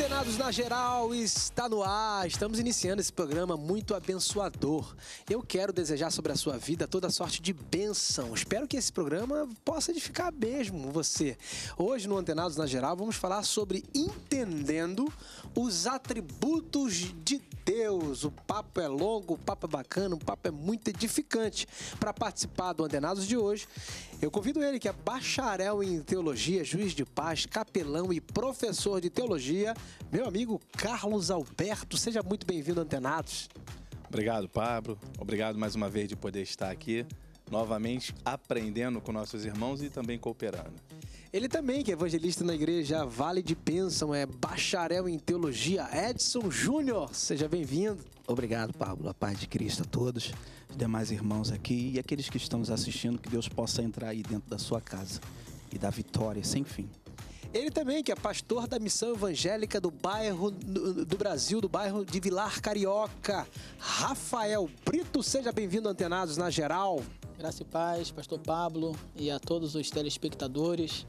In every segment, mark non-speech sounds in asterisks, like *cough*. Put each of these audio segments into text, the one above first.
Antenados na geral, está no ar. Estamos iniciando esse programa muito abençoador. Eu quero desejar sobre a sua vida toda sorte de bênção. Espero que esse programa possa edificar mesmo você. Hoje no Antenados na geral vamos falar sobre entendendo os atributos de Deus. O papo é longo, o papo é bacana, o papo é muito edificante. Para participar do Antenados de hoje, eu convido ele, que é bacharel em teologia, juiz de paz, capelão e professor de teologia, meu amigo Carlos Alberto. Seja muito bem-vindo, Antenados. Obrigado, Pablo. Obrigado mais uma vez de poder estar aqui, novamente aprendendo com nossos irmãos e também cooperando. Ele também, que é evangelista na igreja Vale de pensão é bacharel em teologia, Edson Júnior. Seja bem-vindo. Obrigado, Pablo. A paz de Cristo a todos os demais irmãos aqui e aqueles que estão nos assistindo, que Deus possa entrar aí dentro da sua casa e dar vitória sem fim. Ele também, que é pastor da missão evangélica do bairro do Brasil, do bairro de Vilar Carioca. Rafael Brito, seja bem-vindo, antenados na geral. Graça e paz, pastor Pablo e a todos os telespectadores.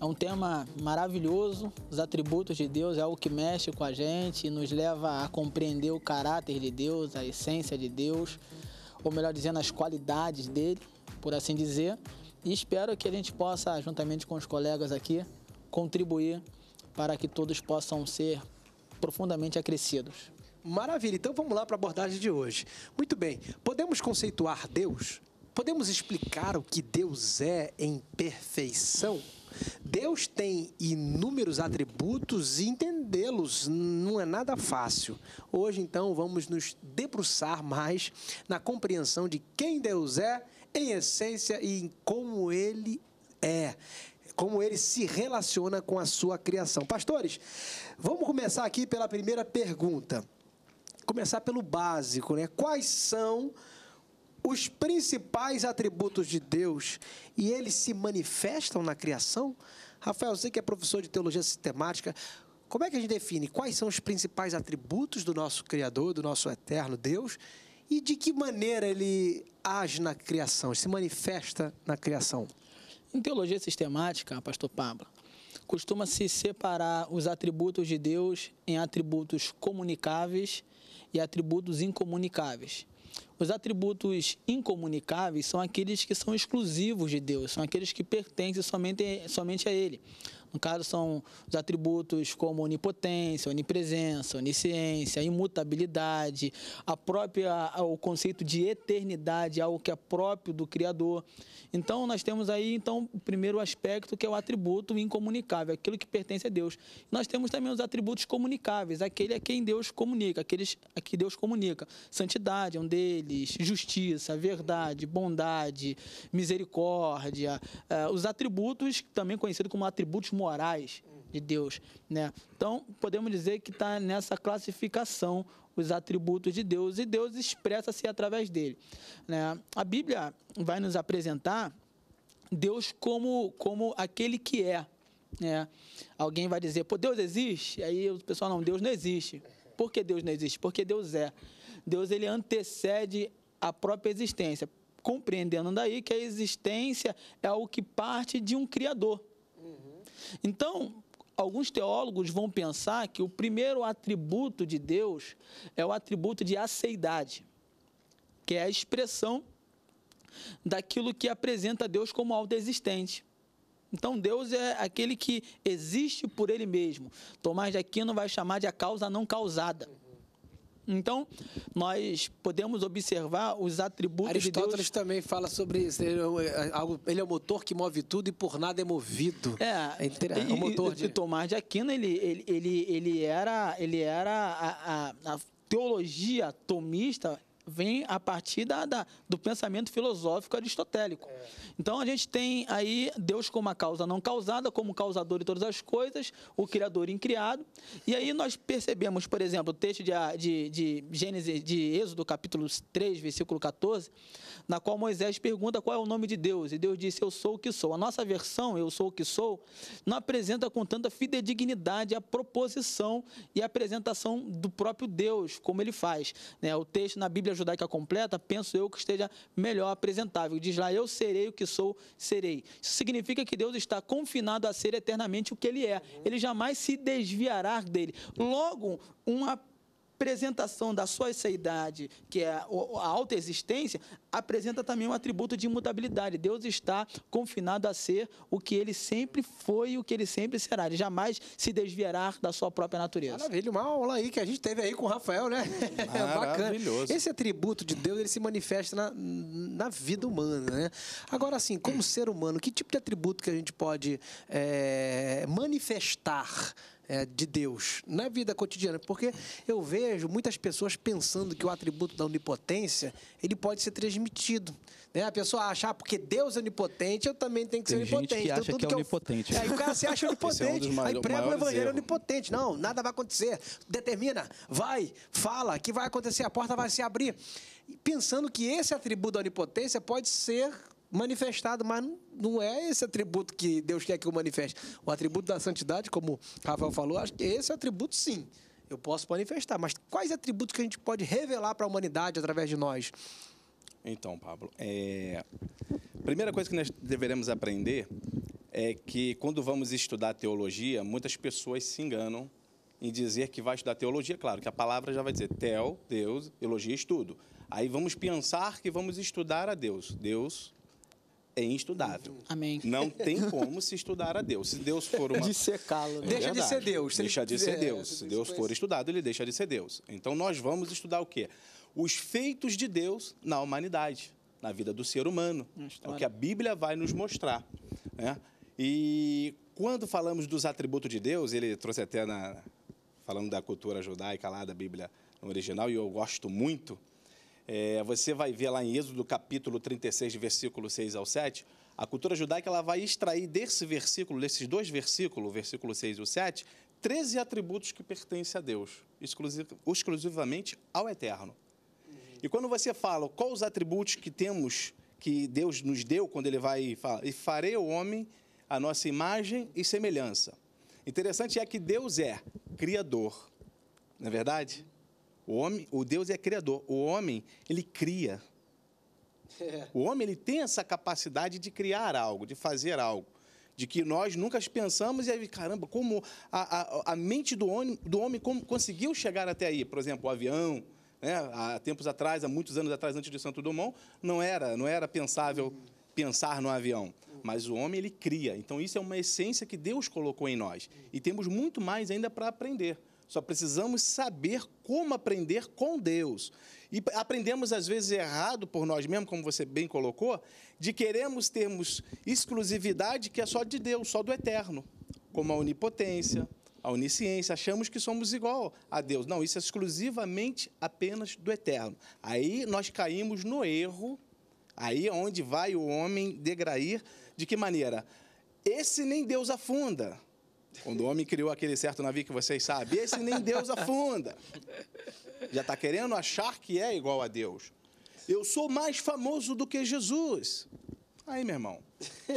É um tema maravilhoso, os atributos de Deus é algo que mexe com a gente e nos leva a compreender o caráter de Deus, a essência de Deus ou melhor dizendo, as qualidades dele, por assim dizer. E espero que a gente possa, juntamente com os colegas aqui, contribuir para que todos possam ser profundamente acrescidos. Maravilha, então vamos lá para a abordagem de hoje. Muito bem, podemos conceituar Deus? Podemos explicar o que Deus é em perfeição? Deus tem inúmeros atributos e entendê-los não é nada fácil. Hoje, então, vamos nos debruçar mais na compreensão de quem Deus é em essência e em como ele é como ele se relaciona com a sua criação. Pastores, vamos começar aqui pela primeira pergunta. Começar pelo básico, né? Quais são os principais atributos de Deus e eles se manifestam na criação? Rafael, você que é professor de teologia sistemática, como é que a gente define quais são os principais atributos do nosso Criador, do nosso eterno Deus, e de que maneira ele age na criação, se manifesta na criação? Em teologia sistemática, pastor Pablo, costuma-se separar os atributos de Deus em atributos comunicáveis e atributos incomunicáveis. Os atributos incomunicáveis são aqueles que são exclusivos de Deus, são aqueles que pertencem somente, somente a Ele. No caso, são os atributos como onipotência, onipresença, onisciência, imutabilidade, a própria, o conceito de eternidade, algo que é próprio do Criador. Então, nós temos aí, então, o primeiro aspecto que é o atributo incomunicável, aquilo que pertence a Deus. Nós temos também os atributos comunicáveis, aquele a quem Deus comunica, aqueles a que Deus comunica. Santidade é um deles, justiça, verdade, bondade, misericórdia, é, os atributos, também conhecidos como atributos morais de Deus, né? Então, podemos dizer que está nessa classificação os atributos de Deus e Deus expressa-se através dele, né? A Bíblia vai nos apresentar Deus como como aquele que é, né? Alguém vai dizer, pô, Deus existe? Aí o pessoal não, Deus não existe. Por que Deus não existe? Porque Deus é. Deus ele antecede a própria existência, compreendendo daí que a existência é o que parte de um criador. Então, alguns teólogos vão pensar que o primeiro atributo de Deus é o atributo de aceidade, que é a expressão daquilo que apresenta Deus como autoexistente. Então Deus é aquele que existe por ele mesmo. Tomás de Aquino vai chamar de a causa não causada. Então, nós podemos observar os atributos Aristóteles de Deus. também fala sobre isso. É é, ele é o motor que move tudo e por nada é movido. É, é, é o motor de... E, e Tomás de Aquino, ele, ele, ele, ele era, ele era a, a, a teologia tomista vem a partir da, da do pensamento filosófico aristotélico. É. Então a gente tem aí Deus como a causa não causada, como causador de todas as coisas, o criador incriado. E aí nós percebemos, por exemplo, o texto de, de, de Gênesis, de Êxodo, capítulo 3, versículo 14, na qual Moisés pergunta qual é o nome de Deus. E Deus disse, eu sou o que sou. A nossa versão, eu sou o que sou, não apresenta com tanta fidedignidade a proposição e a apresentação do próprio Deus, como ele faz. Né? O texto na Bíblia judaica completa, penso eu que esteja melhor apresentável. Diz lá, eu serei o que sou, serei. Isso significa que Deus está confinado a ser eternamente o que ele é. Ele jamais se desviará dele. Logo, uma apresentação da sua seidade, que é a alta existência, apresenta também um atributo de imutabilidade. Deus está confinado a ser o que ele sempre foi e o que ele sempre será. Ele jamais se desviará da sua própria natureza. Maravilha, uma aula aí que a gente teve aí com o Rafael, né? *laughs* É bacana. Esse atributo de Deus, ele se manifesta na, na vida humana, né? Agora, assim, como ser humano, que tipo de atributo que a gente pode é, manifestar é, de Deus na vida cotidiana? Porque eu vejo muitas pessoas pensando que o atributo da onipotência ele pode ser transmitido. Né? A pessoa acha, ah, porque Deus é onipotente, eu também tenho que Tem ser gente onipotente. Que então, acha então, que é eu... onipotente. Aí é, o cara se acha *laughs* onipotente. é um aí prega o evangelho erros. onipotente. Não, nada vai acontecer. Determina, vai, fala que vai acontecer, a porta vai se abrir. Pensando que esse atributo da onipotência pode ser manifestado, mas não é esse atributo que Deus quer que eu manifeste. O atributo da santidade, como Rafael falou, acho que esse é atributo sim, eu posso manifestar. Mas quais atributos que a gente pode revelar para a humanidade através de nós? Então, Pablo, é... primeira coisa que nós deveremos aprender é que quando vamos estudar teologia, muitas pessoas se enganam em dizer que vai estudar teologia, claro, que a palavra já vai dizer tel, Deus, elogia, estudo. Aí vamos pensar que vamos estudar a Deus. Deus é instudável. Amém. Não tem como se estudar a Deus. Se Deus for é uma. lo Né? É deixa de ser Deus. Deixa de ser Deus. Se Deus for estudado, ele deixa de ser Deus. Então nós vamos estudar o quê? Os feitos de Deus na humanidade, na vida do ser humano. É o que a Bíblia vai nos mostrar. Né? E quando falamos dos atributos de Deus, ele trouxe até na. Falando da cultura judaica lá, da Bíblia no original, e eu gosto muito é, você vai ver lá em Êxodo, capítulo 36, versículo 6 ao 7, a cultura judaica ela vai extrair desse versículo, desses dois versículos, versículo 6 e o 7, 13 atributos que pertencem a Deus, exclusivamente ao Eterno. E quando você fala quais os atributos que temos, que Deus nos deu, quando ele vai falar, e farei o homem a nossa imagem e semelhança. Interessante é que Deus é criador, não é verdade? O homem, o Deus é criador. O homem, ele cria. *laughs* O homem, ele tem essa capacidade de criar algo, de fazer algo. De que nós nunca pensamos e aí, caramba, como a, a, a mente do homem, do homem como conseguiu chegar até aí? Por exemplo, o avião, né? há tempos atrás, há muitos anos atrás, antes de Santo Dumont, não era, não era pensável pensar no avião. Mas o homem, ele cria. Então, isso é uma essência que Deus colocou em nós. E temos muito mais ainda para aprender. Só precisamos saber como aprender com Deus. E aprendemos, às vezes, errado por nós mesmos, como você bem colocou, de queremos termos exclusividade que é só de Deus, só do eterno, como a onipotência, a onisciência, achamos que somos igual a Deus. Não, isso é exclusivamente apenas do eterno. Aí nós caímos no erro, aí é onde vai o homem degrair. De que maneira? Esse nem Deus afunda. Quando o homem criou aquele certo navio que vocês sabem, esse nem Deus afunda. Já está querendo achar que é igual a Deus. Eu sou mais famoso do que Jesus. Aí, meu irmão,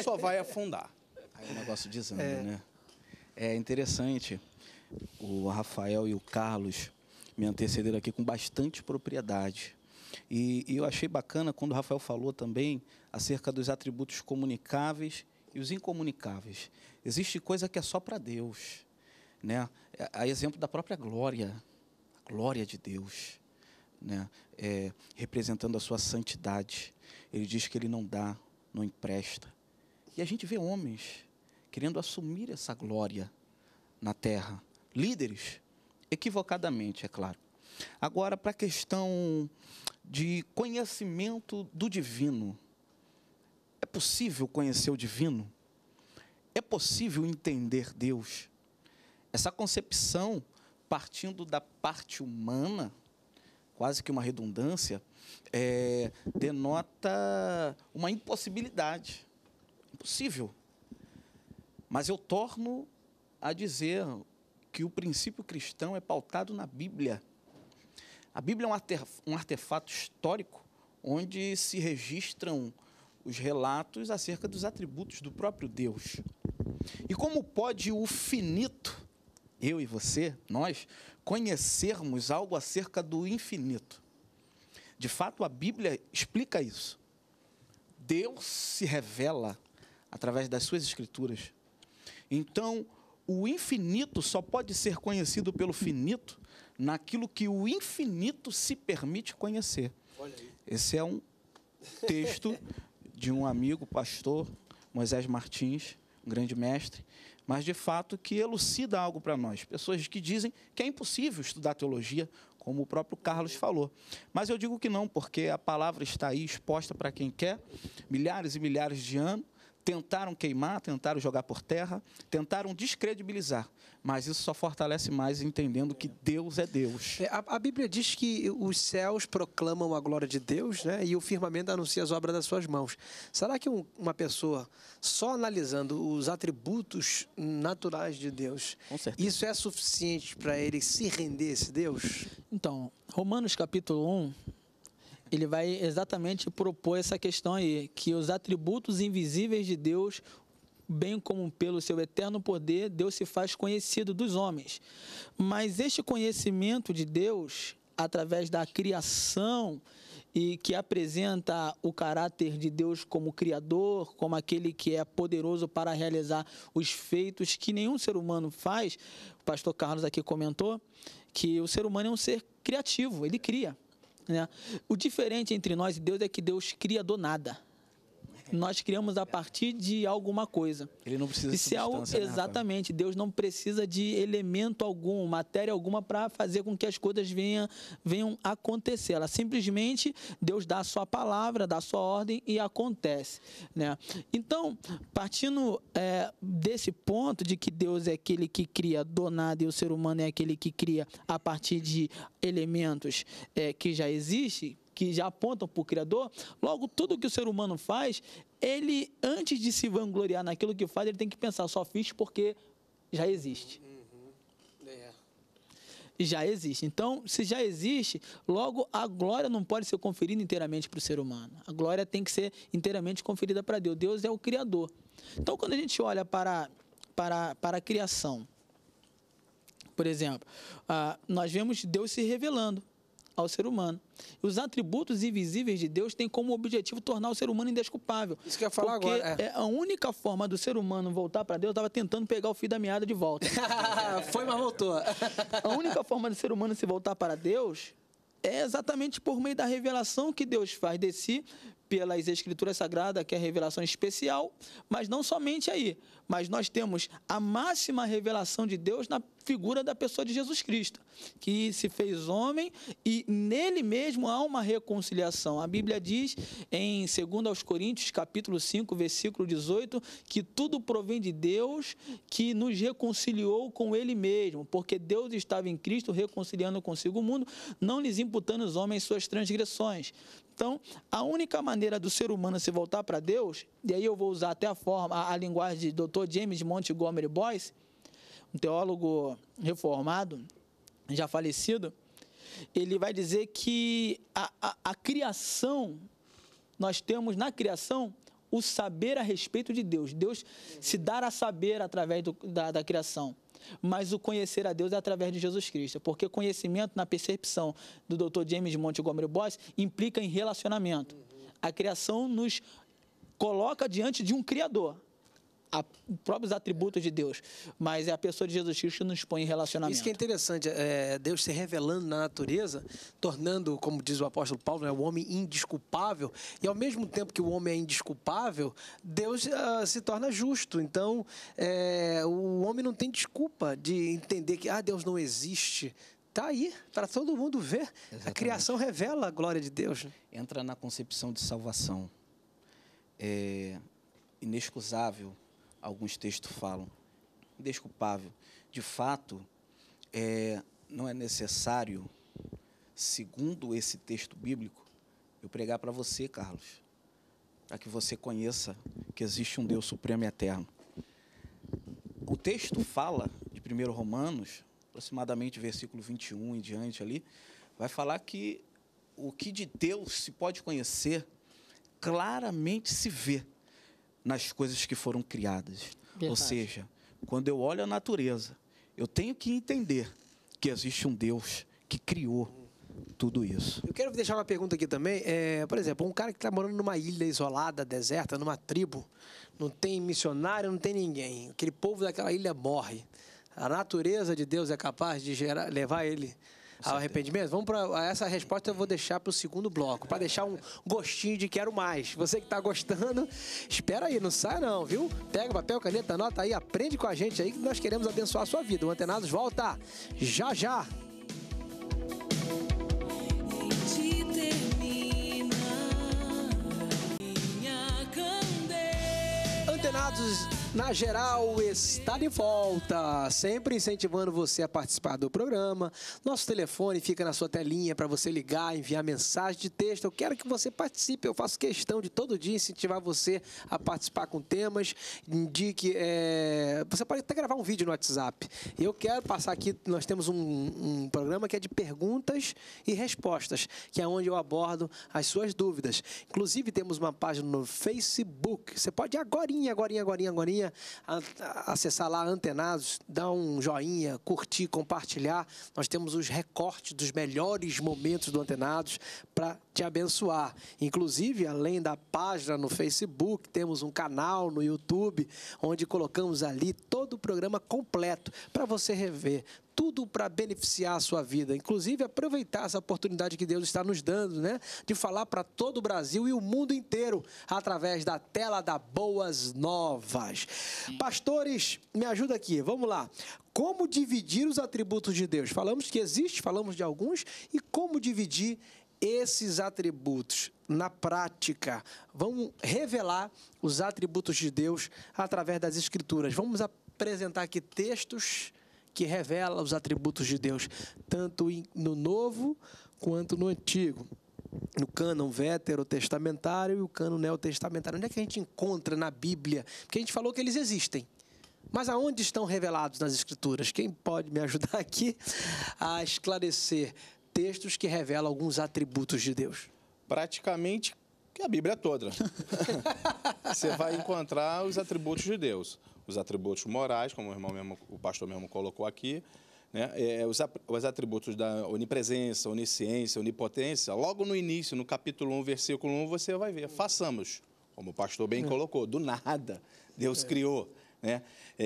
só vai afundar. Aí o negócio desanda, é. né? É interessante. O Rafael e o Carlos me antecederam aqui com bastante propriedade. E, e eu achei bacana quando o Rafael falou também acerca dos atributos comunicáveis e os incomunicáveis. Existe coisa que é só para Deus. Né? A exemplo da própria glória, a glória de Deus, né? É, representando a sua santidade. Ele diz que ele não dá, não empresta. E a gente vê homens querendo assumir essa glória na terra. Líderes, equivocadamente, é claro. Agora, para a questão de conhecimento do divino. É possível conhecer o divino? É possível entender Deus? Essa concepção, partindo da parte humana, quase que uma redundância, é, denota uma impossibilidade. Impossível. Mas eu torno a dizer que o princípio cristão é pautado na Bíblia. A Bíblia é um, artefato histórico onde se registram os relatos acerca dos atributos do próprio Deus. E como pode o finito, eu e você, nós, conhecermos algo acerca do infinito? De fato, a Bíblia explica isso. Deus se revela através das suas escrituras. Então, o infinito só pode ser conhecido pelo finito naquilo que o infinito se permite conhecer. Esse é um texto *laughs* de um amigo pastor, Moisés Martins, um grande mestre, mas de fato que elucida algo para nós. Pessoas que dizem que é impossível estudar teologia, como o próprio Carlos falou. Mas eu digo que não, porque a palavra está aí exposta para quem quer, milhares e milhares de anos, Tentaram queimar, tentaram jogar por terra, tentaram descredibilizar. Mas isso só fortalece mais entendendo que Deus é Deus. É, a, a, Bíblia diz que os céus proclamam a glória de Deus né, e o firmamento anuncia as obras das suas mãos. Será que um, uma pessoa só analisando os atributos naturais de Deus, isso é suficiente para ele se render a esse Deus? Então, Romanos capítulo 1 ele vai exatamente propor essa questão aí, que os atributos invisíveis de Deus, bem como pelo seu eterno poder, Deus se faz conhecido dos homens. Mas este conhecimento de Deus, através da criação, e que apresenta o caráter de Deus como criador, como aquele que é poderoso para realizar os feitos que nenhum ser humano faz. O pastor Carlos aqui comentou que o ser humano é um ser criativo, ele cria. Né? O diferente entre nós e Deus é que Deus cria do nada nós criamos a partir de alguma coisa. Ele não precisa Isso de substância. É algo, né, exatamente. Né, Deus não precisa de elemento algum, matéria alguma para fazer com que as coisas venham, venham acontecer. Ela simplesmente Deus dá a sua palavra, dá a sua ordem e acontece, né? Então, partindo é, desse ponto de que Deus é aquele que cria do nada e o ser humano é aquele que cria a partir de elementos é, que já existem, que já apontam para o Criador, logo tudo que o ser humano faz, ele, antes de se vangloriar naquilo que faz, ele tem que pensar, só fiz porque já existe. Uhum. É. Já existe. Então, se já existe, logo a glória não pode ser conferida inteiramente para o ser humano. A glória tem que ser inteiramente conferida para Deus. Deus é o Criador. Então, quando a gente olha para, para, para a criação, por exemplo, ah, nós vemos Deus se revelando ao ser humano. Os atributos invisíveis de Deus têm como objetivo tornar o ser humano indesculpável. Isso que eu ia falar porque agora. É. é. a única forma do ser humano voltar para Deus, estava tentando pegar o fio da meada de volta. *laughs* Foi, mas voltou. a única forma do ser humano se voltar para Deus é exatamente por meio da revelação que Deus faz de si pelas escrituras sagradas, que é a revelação especial, mas não somente aí, mas nós temos a máxima revelação de Deus na figura da pessoa de Jesus Cristo, que se fez homem e nele mesmo há uma reconciliação. A Bíblia diz em 2 aos Coríntios, capítulo 5, versículo 18, que tudo provém de Deus, que nos reconciliou com ele mesmo, porque Deus estava em Cristo reconciliando consigo o mundo, não lhes imputando os homens suas transgressões. Então, a única maneira do ser humano se voltar para Deus e aí eu vou usar até a forma, a, a linguagem de Dr. James Montgomery Boyce, um teólogo reformado, já falecido, ele vai dizer que a, a, a criação, nós temos na criação o saber a respeito de Deus. Deus se dar a saber através do, da, da criação mas o conhecer a Deus é através de Jesus Cristo, porque conhecimento na percepção do Dr. James Montgomery Boyce implica em relacionamento. A criação nos coloca diante de um Criador. A, próprios atributos de Deus, mas é a pessoa de Jesus Cristo que nos põe em relacionamento. Isso que é interessante, é, Deus se revelando na natureza, tornando, como diz o apóstolo Paulo, né, o homem indisculpável, e ao mesmo tempo que o homem é indisculpável, Deus uh, se torna justo. Então, é, o homem não tem desculpa de entender que, ah, Deus não existe. Está aí, para todo mundo ver. Exatamente. A criação revela a glória de Deus. Né? Entra na concepção de salvação é inexcusável, alguns textos falam, indesculpável. De fato, é, não é necessário, segundo esse texto bíblico, eu pregar para você, Carlos, para que você conheça que existe um Deus supremo e eterno. O texto fala de 1 Romanos, aproximadamente versículo 21 em diante ali, vai falar que o que de Deus se pode conhecer claramente se vê nas coisas que foram criadas. Verdade. Ou seja, quando eu olho a natureza, eu tenho que entender que existe um Deus que criou tudo isso. Eu quero deixar uma pergunta aqui também. É, por exemplo, um cara que está morando numa ilha isolada, deserta, numa tribo, não tem missionário, não tem ninguém. Aquele povo daquela ilha morre. A natureza de Deus é capaz de gerar, levar ele ao ah, arrependimento? Vamos para ah, essa resposta eu vou deixar para o segundo bloco, para deixar um gostinho de quero mais. Você que está gostando, espera aí, não sai não, viu? Pega papel, caneta, anota aí, aprende com a gente aí que nós queremos abençoar a sua vida. O Antenados volta já já. Antenados na geral, está de volta, sempre incentivando você a participar do programa. Nosso telefone fica na sua telinha para você ligar, enviar mensagem de texto. Eu quero que você participe, eu faço questão de todo dia incentivar você a participar com temas. Indique, é... você pode até gravar um vídeo no WhatsApp. Eu quero passar aqui, nós temos um, um programa que é de perguntas e respostas, que é onde eu abordo as suas dúvidas. Inclusive, temos uma página no Facebook. Você pode ir agora, agora, agora, acessar lá Antenados, dar um joinha, curtir, compartilhar. Nós temos os recortes dos melhores momentos do Antenados para te abençoar. Inclusive, além da página no Facebook, temos um canal no YouTube onde colocamos ali todo o programa completo para você rever tudo para beneficiar a sua vida, inclusive aproveitar essa oportunidade que Deus está nos dando, né? De falar para todo o Brasil e o mundo inteiro através da tela da Boas Novas. Pastores, me ajuda aqui, vamos lá. Como dividir os atributos de Deus? Falamos que existe, falamos de alguns, e como dividir esses atributos na prática. Vamos revelar os atributos de Deus através das Escrituras. Vamos apresentar aqui textos que revela os atributos de Deus, tanto no Novo quanto no Antigo. No cânon veterotestamentário e o cânon neotestamentário. Onde é que a gente encontra na Bíblia? Porque a gente falou que eles existem. Mas aonde estão revelados nas Escrituras? Quem pode me ajudar aqui a esclarecer textos que revelam alguns atributos de Deus? Praticamente a Bíblia toda. *laughs* Você vai encontrar os atributos de Deus os atributos morais, como o irmão mesmo, o pastor mesmo colocou aqui, né? É, é os, os atributos da onipresença, onisciência, onipotência, logo no início, no capítulo 1, versículo 1, você vai ver, façamos, como o pastor bem é. colocou, do nada Deus é. criou. Né?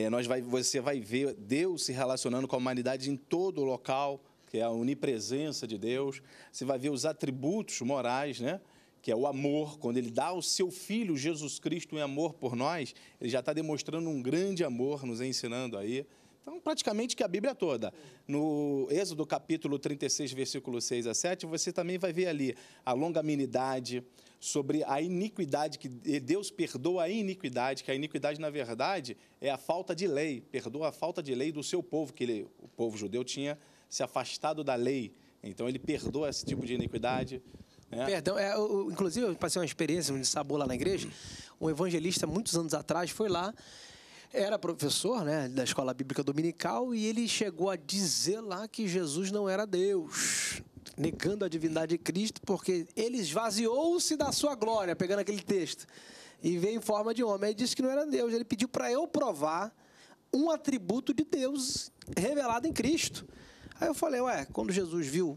nós vai, você vai ver Deus se relacionando com a humanidade em todo o local, que é a onipresença de Deus. Você vai ver os atributos morais, né? que é o amor, quando ele dá ao seu filho Jesus Cristo em amor por nós, ele já está demonstrando um grande amor, nos ensinando aí. Então, praticamente que a Bíblia toda. No Êxodo capítulo 36, versículo 6 a 7, você também vai ver ali a longanimidade, sobre a iniquidade, que Deus perdoa a iniquidade, que a iniquidade, na verdade, é a falta de lei, perdoa a falta de lei do seu povo, que ele, o povo judeu tinha se afastado da lei. Então, ele perdoa esse tipo de iniquidade. É. Perdão, é, eu, inclusive eu passei uma experiência, um sabor lá na igreja. Hum. Um evangelista, muitos anos atrás, foi lá, era professor né, da escola bíblica dominical e ele chegou a dizer lá que Jesus não era Deus, negando a divindade de Cristo, porque ele esvaziou-se da sua glória, pegando aquele texto, e veio em forma de homem. Aí disse que não era Deus. Ele pediu para eu provar um atributo de Deus revelado em Cristo. Aí eu falei, ué, quando Jesus viu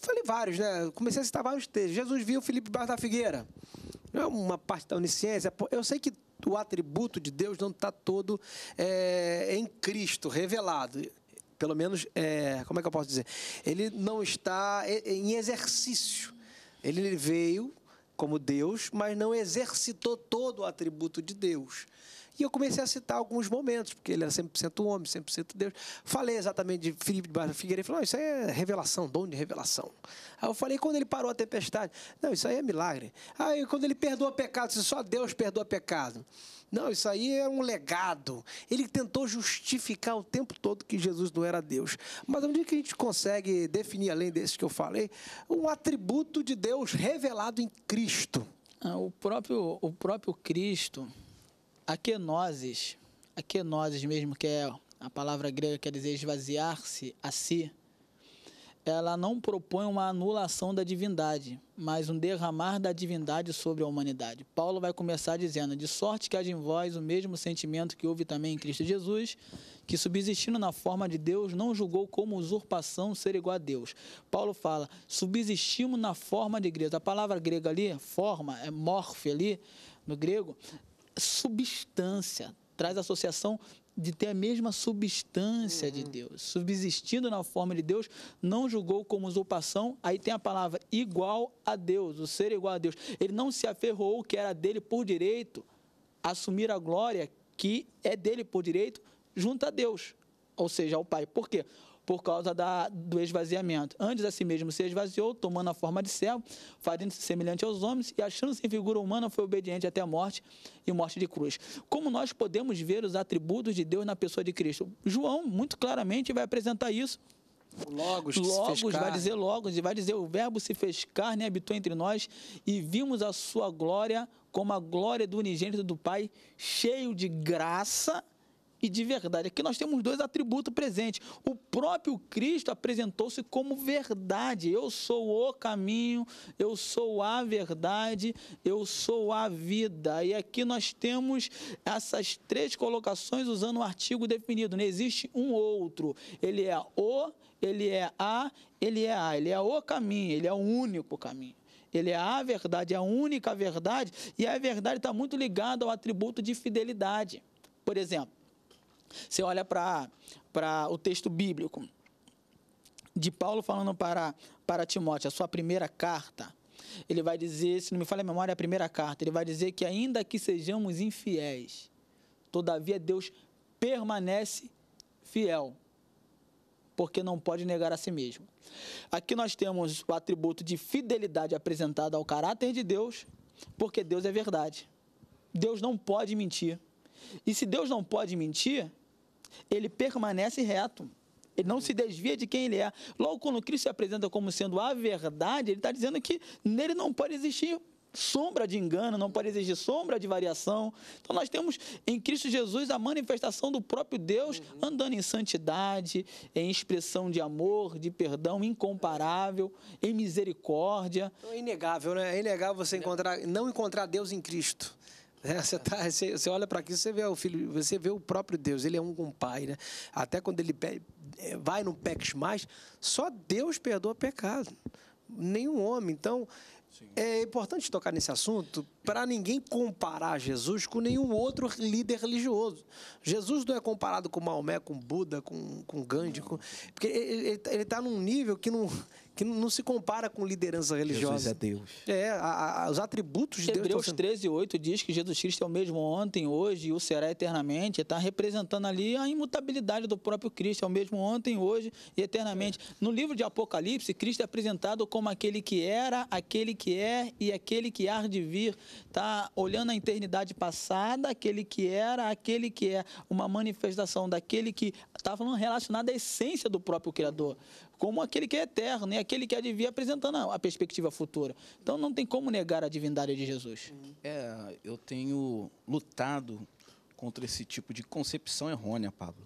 falei vários, né? Comecei a citar vários textos. Jesus viu Felipe Barra da Figueira. Não é uma parte da onisciência. É eu sei que o atributo de Deus não está todo é, em Cristo, revelado. Pelo menos, é, como é que eu posso dizer? Ele não está em exercício. Ele veio como Deus, mas não exercitou todo o atributo de Deus. E eu comecei a citar alguns momentos, porque ele era 100% homem, 100% Deus. Falei exatamente de Filipe de Barra Figueiredo. Ele falou: Isso aí é revelação, dom de revelação. Aí eu falei: quando ele parou a tempestade, não, isso aí é milagre. Aí quando ele perdoa pecado, só Deus perdoa pecado. Não, isso aí é um legado. Ele tentou justificar o tempo todo que Jesus não era Deus. Mas onde é que a gente consegue definir, além desses que eu falei, um atributo de Deus revelado em Cristo? Ah, o, próprio, o próprio Cristo, a kenosis, a kenosis mesmo, que é a palavra grega quer dizer esvaziar-se a si, ela não propõe uma anulação da divindade, mas um derramar da divindade sobre a humanidade. Paulo vai começar dizendo: De sorte que haja em vós o mesmo sentimento que houve também em Cristo Jesus, que subsistindo na forma de Deus, não julgou como usurpação ser igual a Deus. Paulo fala: Subsistimos na forma de Deus. A palavra grega ali, forma, é morfe ali no grego, substância, traz associação de ter a mesma substância uhum. de Deus. Subsistindo na forma de Deus, não julgou como usurpação. Aí tem a palavra igual a Deus, o ser igual a Deus. Ele não se aferrou que era dele por direito assumir a glória que é dele por direito junto a Deus, ou seja, ao Pai. Por quê? por causa da, do esvaziamento. Antes a si mesmo se esvaziou, tomando a forma de servo, fazendo-se semelhante aos homens, e achando-se em figura humana, foi obediente até a morte e morte de cruz. Como nós podemos ver os atributos de Deus na pessoa de Cristo? João, muito claramente, vai apresentar isso. Logos, logos vai dizer logos, e vai dizer o verbo se fez carne, habitou entre nós, e vimos a sua glória como a glória do unigênito do Pai, cheio de graça e de verdade. Aqui nós temos dois atributos presentes. O próprio Cristo apresentou-se como verdade. Eu sou o caminho, eu sou a verdade, eu sou a vida. E aqui nós temos essas três colocações usando o um artigo definido. Não né? existe um outro. Ele é o, ele é a, ele é a. Ele é o caminho, ele é o único caminho. Ele é a verdade, é a única verdade, e a verdade está muito ligada ao atributo de fidelidade. Por exemplo, você olha para o texto bíblico de Paulo falando para, para Timóteo, a sua primeira carta. Ele vai dizer, se não me falha a memória, é a primeira carta. Ele vai dizer que, ainda que sejamos infiéis, todavia Deus permanece fiel, porque não pode negar a si mesmo. Aqui nós temos o atributo de fidelidade apresentado ao caráter de Deus, porque Deus é verdade. Deus não pode mentir. E se Deus não pode mentir, ele permanece reto. Ele não se desvia de quem ele é. Logo, quando Cristo se apresenta como sendo a verdade, ele está dizendo que nele não pode existir sombra de engano, não pode existir sombra de variação. Então nós temos em Cristo Jesus a manifestação do próprio Deus uhum. andando em santidade, em expressão de amor, de perdão incomparável, em misericórdia. Então, é inegável, né? É inegável você encontrar, não encontrar Deus em Cristo. Né? você, tá, você, você, olha para aqui, você vê o filho, você vê o próprio Deus, ele é um com o Pai, né? Até quando ele pe... Eh, vai não peques mais, só Deus perdoa pecado, nenhum homem. Então, Sim. é importante tocar nesse assunto para ninguém comparar Jesus com nenhum outro líder religioso. Jesus não é comparado com Maomé, com Buda, com, com Gandhi, com... porque ele está num nível que não que não se compara com liderança religiosa. Jesus é Deus. É, a, a, os atributos de Hebreus Deus. Hebreus 13, 8 diz que Jesus Cristo é o mesmo ontem, hoje e o será eternamente. Está representando ali a imutabilidade do próprio Cristo, é o mesmo ontem, hoje e eternamente. É. No livro de Apocalipse, Cristo é apresentado como aquele que era, aquele que é e aquele que há de vir está olhando a eternidade passada, aquele que era, aquele que é uma manifestação daquele que está falando relacionado à essência do próprio Criador, como aquele que é eterno e né? aquele que adivinha apresentando a perspectiva futura. Então não tem como negar a divindade de Jesus. É, eu tenho lutado contra esse tipo de concepção errônea, Pablo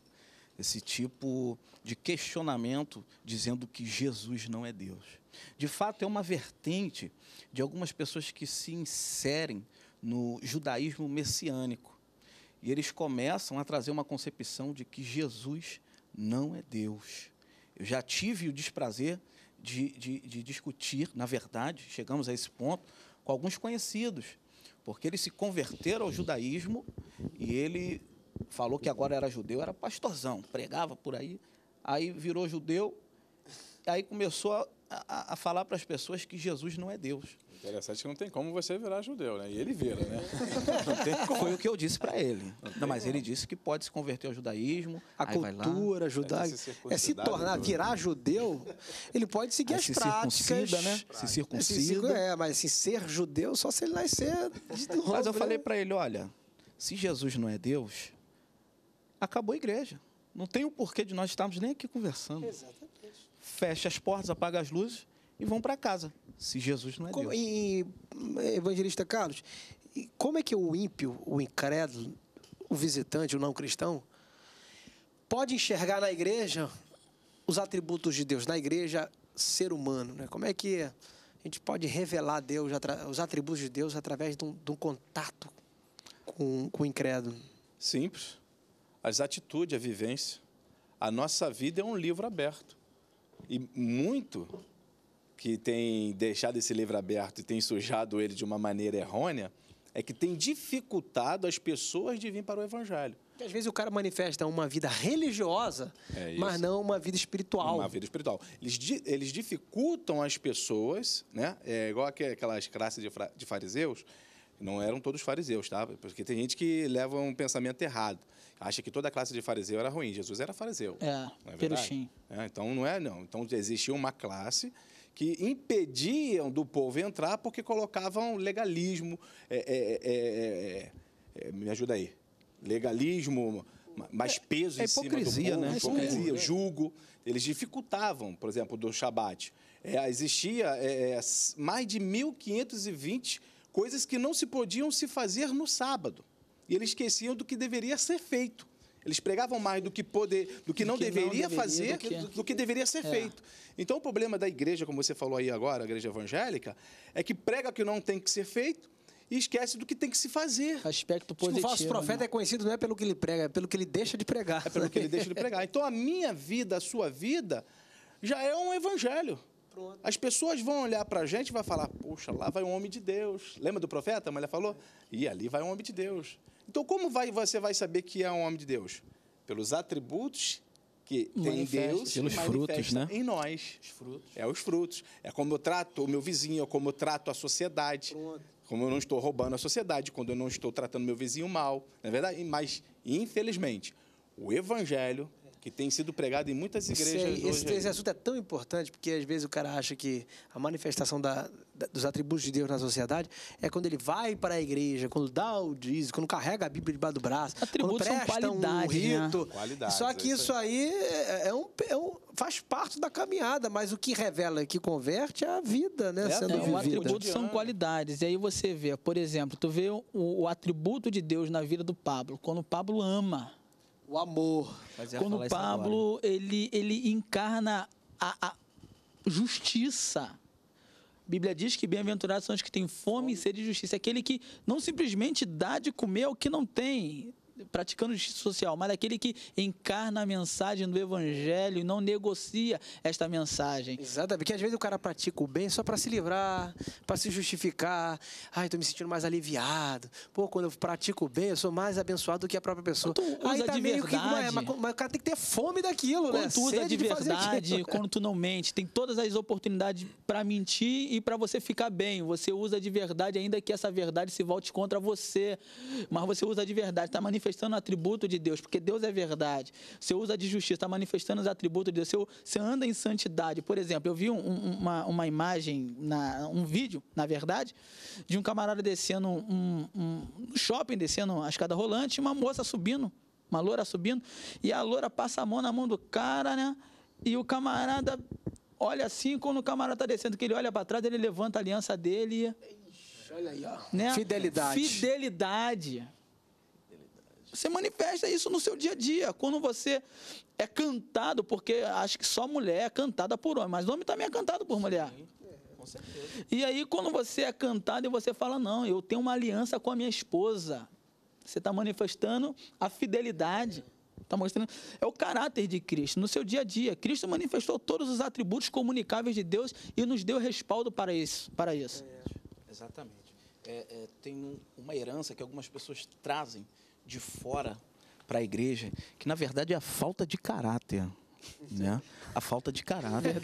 esse tipo de questionamento dizendo que Jesus não é Deus. De fato, é uma vertente de algumas pessoas que se inserem no judaísmo messiânico. E eles começam a trazer uma concepção de que Jesus não é Deus. Eu já tive o desprazer de, de, de discutir, na verdade, chegamos a esse ponto, com alguns conhecidos, porque eles se converteram ao judaísmo e ele falou que agora era judeu, era pastorzão, pregava por aí, aí virou judeu, aí começou a, a, a falar para as pessoas que Jesus não é Deus. Interessante que não tem como você virar judeu, né? E ele vira, né? *laughs* Foi o que eu disse para ele. Não, não mas como. ele disse que pode se converter ao judaísmo, a cultura judaica. é se tornar, virar judeu, ele pode seguir Aí as se práticas. né? Se circuncida. É, mas assim, ser judeu só se ele nascer de novo. Mas eu né? falei para ele, olha, se Jesus não é Deus, acabou a igreja. Não tem o porquê de nós estarmos nem aqui conversando. Exatamente. Fecha as portas, apaga as luzes e vão para casa, se Jesus não é como, Deus. E, evangelista Carlos, como é que o ímpio, o incrédulo, o visitante, o não cristão, pode enxergar na igreja os atributos de Deus, na igreja ser humano? Né? Como é que a gente pode revelar Deus, os atributos de Deus através de um, de um contato com, com o incrédulo? Simples as atitudes, a vivência. A nossa vida é um livro aberto. E muito que tem deixado esse livro aberto e tem sujado ele de uma maneira errônea é que tem dificultado as pessoas de vir para o Evangelho. Porque às vezes o cara manifesta uma vida religiosa, é mas não uma vida espiritual. Uma vida espiritual. Eles, eles dificultam as pessoas, né? É igual aquelas classes de, de fariseus, não eram todos fariseus, tá? Porque tem gente que leva um pensamento errado acha que toda a classe de fariseu era ruim. Jesus era fariseu. É, não é peruchim. É, então não é, não. Então existia uma classe que impediam do povo entrar porque colocavam legalismo. É, é, é, é, é me ajuda aí. Legalismo, mais peso é, em cima hipocrisia, cima do né? Hipocrisia, julgo. Eles dificultavam, por exemplo, do Shabat. existia mais de 1.520 coisas que não se podiam se fazer no sábado e eles esqueciam do que deveria ser feito. Eles pregavam mais do que poder, do que, do não, deveria não, deveria fazer, do que, do, do que deveria ser é. feito. Então o problema da igreja, como você falou aí agora, a igreja evangélica, é que prega o que não tem que ser feito e esquece do que tem que se fazer. Aspecto positivo. O falso né? profeta é conhecido não é pelo que ele prega, é pelo que ele deixa de pregar. É pelo que ele *laughs* deixa de pregar. Então a minha vida, a sua vida, já é um evangelho. Pronto. As pessoas vão olhar para a gente e vai falar, poxa, lá vai um homem de Deus. Lembra do profeta? A mulher falou? E ali vai um homem de Deus. Então, como vai, você vai saber que é um homem de Deus? Pelos atributos que tem Deus pelos frutos, né? em nós. Os frutos. É os frutos. É como eu trato o meu vizinho, é como eu trato a sociedade. Pronto. Como eu não estou roubando a sociedade, quando eu não estou tratando meu vizinho mal. é verdade, mas, infelizmente, o evangelho que tem sido pregado em muitas igrejas Sei, hoje. Esse, assunto é tão importante porque às vezes o cara acha que a manifestação da, da, dos atributos de Deus na sociedade é quando ele vai para a igreja, quando dá o dízimo, quando carrega a Bíblia debaixo do braço, atributos quando presta um né? rito. Né? Só que é isso aí é, é um, é um, faz parte da caminhada, mas o que revela, que converte é a vida, né? É, sendo é, vivida. são qualidades. E aí você vê, por exemplo, tu vê o, o atributo de Deus na vida do Pablo, quando o Pablo ama o amor. Quando Pablo ele, ele encarna a, a justiça. A Bíblia diz que bem-aventurados são os que têm fome e sede de justiça. Aquele que não simplesmente dá de comer ao que não tem praticando justiça social, mas aquele que encarna a mensagem do evangelho e não negocia esta mensagem. Exatamente, porque às vezes o cara pratica o bem só para se livrar, para se justificar. Ai, estou me sentindo mais aliviado. Pô, quando eu pratico o bem, eu sou mais abençoado do que a própria pessoa. Quando tu usa Aí tá de verdade. Que, mas, mas, mas, o cara tem que ter fome daquilo, quando né? Quando tu usa de verdade, de *laughs* quando tu não mente, tem todas as oportunidades para mentir e para você ficar bem. Você usa de verdade, ainda que essa verdade se volte contra você, mas você usa de verdade, tá manifestando manifestando o atributo de Deus, porque Deus é verdade. Você usa de justiça, está manifestando os atributos de Deus. Você, você anda em santidade. Por exemplo, eu vi um, uma, uma imagem, na, um vídeo, na verdade, de um camarada descendo um, um, um shopping, descendo a escada rolante, e uma moça subindo, uma loura subindo, e a loura passa a mão na mão do cara, né? E o camarada olha assim, quando o camarada está descendo, que ele olha para trás, ele levanta a aliança dele e. Olha aí, ó. Né? Fidelidade. Fidelidade. Você manifesta isso no seu dia a dia. Quando você é cantado, porque acho que só mulher é cantada por homem, mas homem também é cantado por mulher. Sim, é, com certeza. E aí, quando você é cantado e você fala, não, eu tenho uma aliança com a minha esposa. Você está manifestando a fidelidade. Está mostrando. É o caráter de Cristo no seu dia a dia. Cristo manifestou todos os atributos comunicáveis de Deus e nos deu respaldo para isso. Para isso. É, exatamente. É, é, tem um, uma herança que algumas pessoas trazem de fora para a igreja, que na verdade é a falta de caráter. Né? A falta de caráter.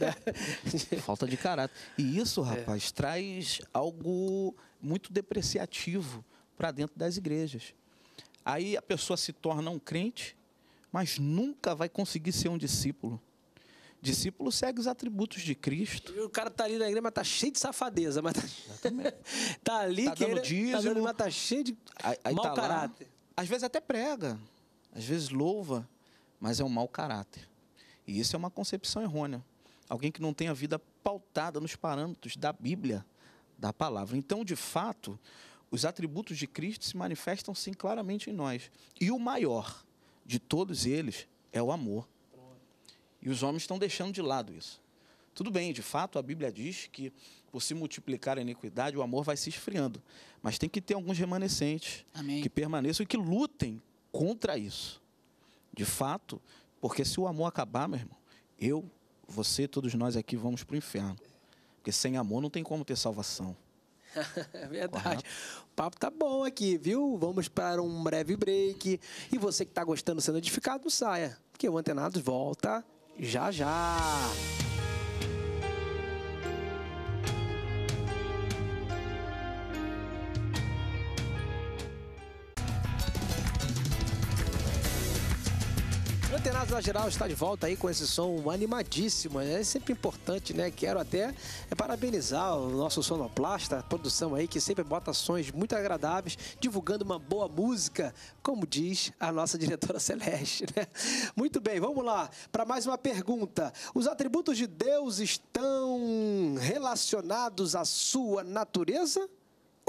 falta de caráter. E isso, é. rapaz, é. traz algo muito depreciativo para dentro das igrejas. Aí a pessoa se torna um crente, mas nunca vai conseguir ser um discípulo. Discípulo segue os atributos de Cristo. E o cara tá ali na igreja, mas tá cheio de safadeza. Mas tá, *laughs* tá ali tá querendo, tá dando dízimo, tá dando, mas tá cheio de aí, aí mau tá caráter. Lá, às vezes até prega, às vezes louva, mas é um mau caráter. E isso é uma concepção errônea. Alguém que não tem a vida pautada nos parâmetros da Bíblia, da palavra. Então, de fato, os atributos de Cristo se manifestam sim claramente em nós. E o maior de todos eles é o amor. E os homens estão deixando de lado isso. Tudo bem, de fato a Bíblia diz que por se multiplicar a iniquidade, o amor vai se esfriando. Mas tem que ter alguns remanescentes Amém. que permaneçam e que lutem contra isso. De fato, porque se o amor acabar, meu irmão, eu, você, todos nós aqui vamos para o inferno. Porque sem amor não tem como ter salvação. *laughs* É verdade. Correto. O papo tá bom aqui, viu? Vamos para um breve break. E você que está gostando sendo edificado, saia, porque o Antenados volta já já. Rádio Geral está de volta aí com esse som animadíssimo. Né? É sempre importante, né? Quero até é, parabenizar o nosso sonoplasta, a produção aí, que sempre bota sons muito agradáveis, divulgando uma boa música, como diz a nossa *laughs* diretora Celeste, né? Muito bem, vamos lá para mais uma pergunta. Os atributos de Deus estão relacionados à sua natureza?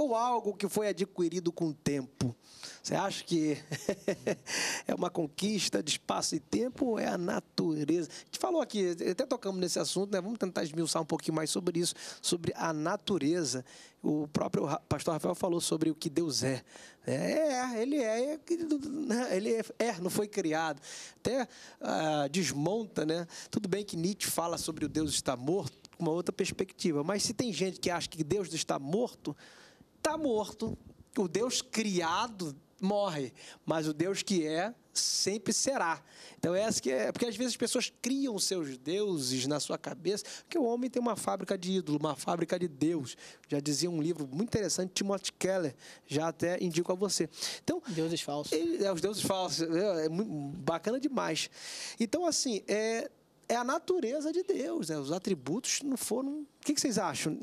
ou algo que foi adquirido com o tempo? Você acha que *laughs* é uma conquista de espaço e tempo ou é a natureza? A gente falou aqui, até tocamos nesse assunto, né? Vamos tentar esmiuçar um pouquinho mais sobre isso, sobre a natureza. O próprio pastor Rafael falou sobre o que Deus é. Né? É, ele é, é ele é, é não foi criado. Até ah, desmonta, né? Tudo bem que Nietzsche fala sobre o Deus está morto, uma outra perspectiva. Mas se tem gente que acha que Deus está morto, está morto. O Deus criado morre, mas o Deus que é sempre será. Então é essa que é, porque às vezes as pessoas criam seus deuses na sua cabeça, porque o homem tem uma fábrica de ídolo, uma fábrica de deus. Já dizia um livro muito interessante Timothy Keller, já até indico a você. Então, deuses falsos. Ele, é os deuses falsos, é, é bacana demais. Então assim, é é a natureza de Deus, né? Os atributos não foram. O que vocês acham?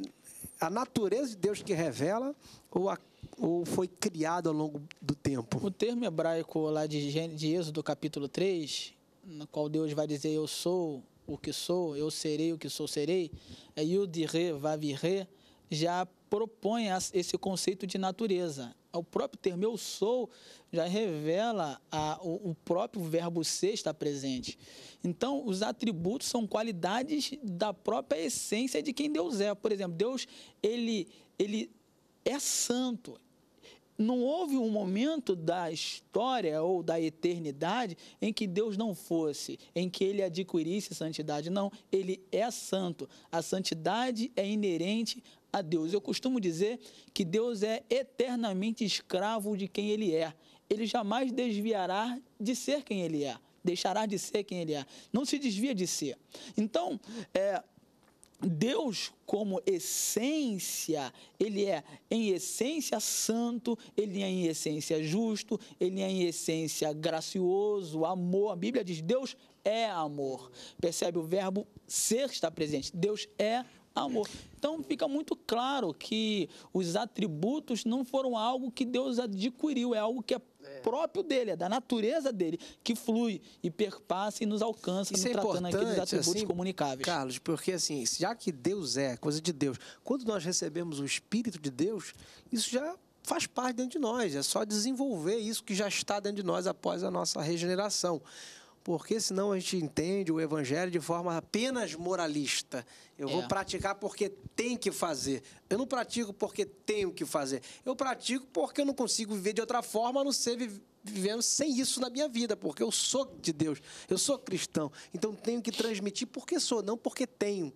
a natureza de Deus que revela ou, a, ou foi criado ao longo do tempo? O termo hebraico lá de, de Êxodo, capítulo 3, no qual Deus vai dizer eu sou o que sou, eu serei o que sou, serei, é Yudirê, Vavirê, já propõe esse conceito de natureza o próprio termo eu sou já revela a, o, o, próprio verbo ser está presente. Então, os atributos são qualidades da própria essência de quem Deus é. Por exemplo, Deus, ele, ele é santo. Não houve um momento da história ou da eternidade em que Deus não fosse, em que ele adquirisse santidade. Não, ele é santo. A santidade é inerente a Deus. Eu costumo dizer que Deus é eternamente escravo de quem Ele é. Ele jamais desviará de ser quem Ele é, deixará de ser quem Ele é. Não se desvia de ser. Então, é, Deus, como essência, ele é em essência santo, ele é em essência justo, ele é em essência gracioso, amor. A Bíblia diz: Deus é amor. Percebe o verbo ser está presente. Deus é amor. Então fica muito claro que os atributos não foram algo que Deus adquiriu, é algo que é, é. próprio dele, é da natureza dele, que flui e perpassa e nos alcança, Isso no é tratando aqueles atributos assim, comunicáveis. Carlos, porque assim, já que Deus é coisa de Deus, quando nós recebemos o Espírito de Deus, isso já faz parte dentro de nós, é só desenvolver isso que já está dentro de nós após a nossa regeneração porque senão a gente entende o evangelho de forma apenas moralista. Eu é. vou praticar porque tem que fazer. Eu não pratico porque tenho que fazer. Eu pratico porque eu não consigo viver de outra forma a não ser vivendo sem isso na minha vida, porque eu sou de Deus, eu sou cristão. Então tenho que transmitir porque sou, não porque tenho.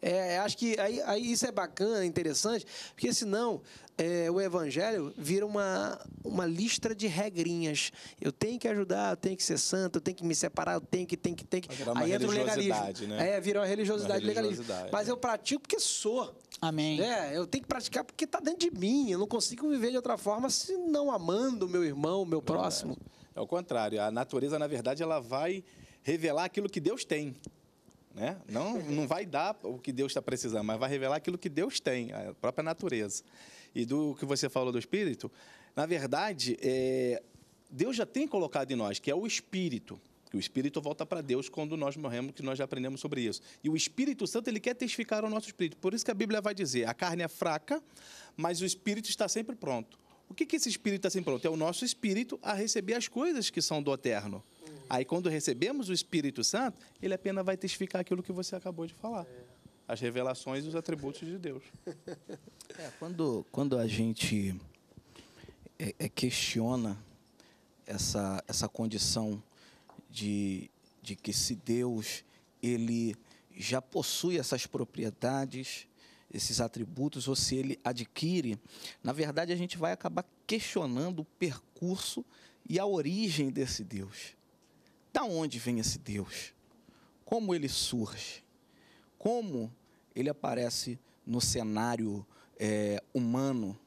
É, é, acho que aí, aí, isso é bacana, interessante, porque senão é, o evangelho vira uma, uma listra de regrinhas. Eu tenho que ajudar, eu tenho que ser santo, eu tenho que me separar, eu tenho que, tenho que, tenho que. Aí entra o legalismo. Né? É, vira uma religiosidade, uma religiosidade legalismo. Mas é. eu pratico porque sou. Amém. É, eu tenho que praticar porque está dentro de mim. Eu não consigo viver de outra forma se não amando o meu irmão, o meu próximo. É, é o contrário. A natureza, na verdade, ela vai revelar aquilo que Deus tem. Né? Não, não vai dar o que Deus está precisando, mas vai revelar aquilo que Deus tem, a própria natureza. E do que você falou do Espírito, na verdade, é, Deus já tem colocado em nós, que é o Espírito. Que o Espírito volta para Deus quando nós morremos, que nós já aprendemos sobre isso. E o Espírito Santo, ele quer testificar o nosso Espírito. Por isso que a Bíblia vai dizer, a carne é fraca, mas o Espírito está sempre pronto. O que, que esse espírito está sempre pronto? É o nosso espírito a receber as coisas que são do eterno. Aí, quando recebemos o Espírito Santo, ele apenas vai testificar aquilo que você acabou de falar. É. As revelações e os atributos de Deus. *laughs* É, quando, quando a gente é, é, questiona essa, essa condição de, de que se Deus ele já possui essas propriedades, esses atributos ou se ele adquire, na verdade a gente vai acabar questionando o percurso e a origem desse Deus. Da onde vem esse Deus? Como ele surge? Como ele aparece no cenário é, humano,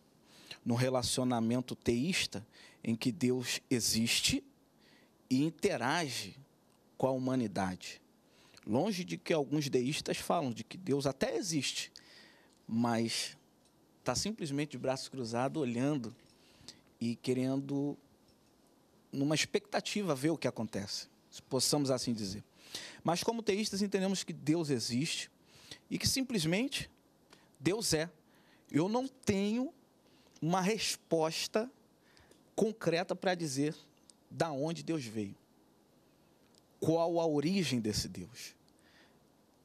no relacionamento teísta, em que Deus existe e interage com a humanidade. Longe de que alguns deístas falam de que Deus até existe, mas está simplesmente de braços cruzados, olhando e querendo, numa expectativa, ver o que acontece, se possamos assim dizer. Mas, como teístas, entendemos que Deus existe e que simplesmente Deus é. Eu não tenho uma resposta concreta para dizer da onde Deus veio, qual a origem desse Deus.